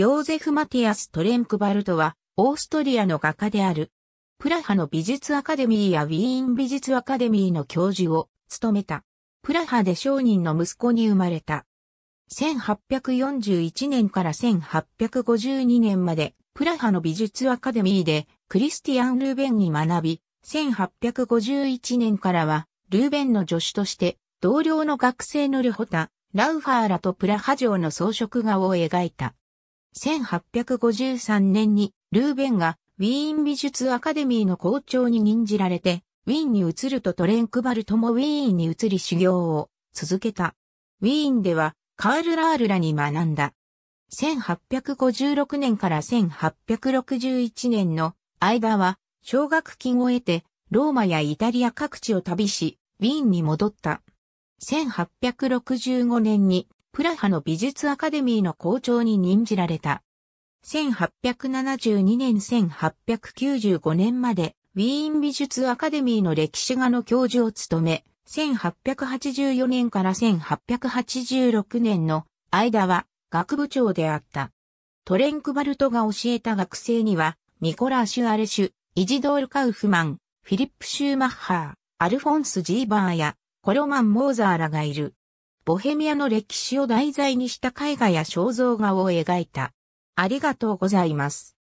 ヨーゼフ・マティアス・トレンクバルトは、オーストリアの画家である。プラハの美術アカデミーやウィーン美術アカデミーの教授を務めた。プラハで商人の息子に生まれた。1841年から1852年まで、プラハの美術アカデミーで、クリスティアン・ルーベンに学び、1851年からは、ルーベンの助手として、同僚の学生のルホタ、ラウファーらとプラハ城の装飾画を描いた。1853年にルーベンがウィーン美術アカデミーの校長に任じられて、ウィーンに移るとトレンクバルトもウィーンに移り修行を続けた。ウィーンではカール・ラールらに学んだ。1856年から1861年の間は奨学金を得てローマやイタリア各地を旅し、ウィーンに戻った。1865年にプラハの美術アカデミーの校長に任じられた。1872年1895年まで、ウィーン美術アカデミーの歴史画の教授を務め、1884年から1886年の間は学部長であった。トレンクバルトが教えた学生には、ミコラ・シュアレシュ、イジドール・カウフマン、フィリップ・シューマッハー、アルフォンス・ジーバーや、コロマン・モーザーらがいる。ボヘミアの歴史を題材にした絵画や肖像画を描いた。ありがとうございます。